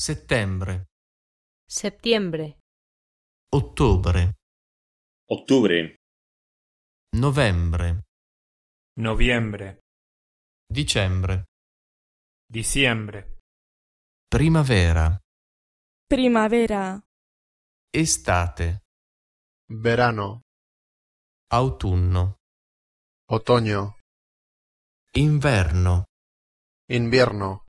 Settembre. settembre Ottobre. Ottobre. Novembre. novembre Dicembre. Dicembre. Primavera. Primavera. Estate. Verano. Autunno. Otoño. Inverno. inverno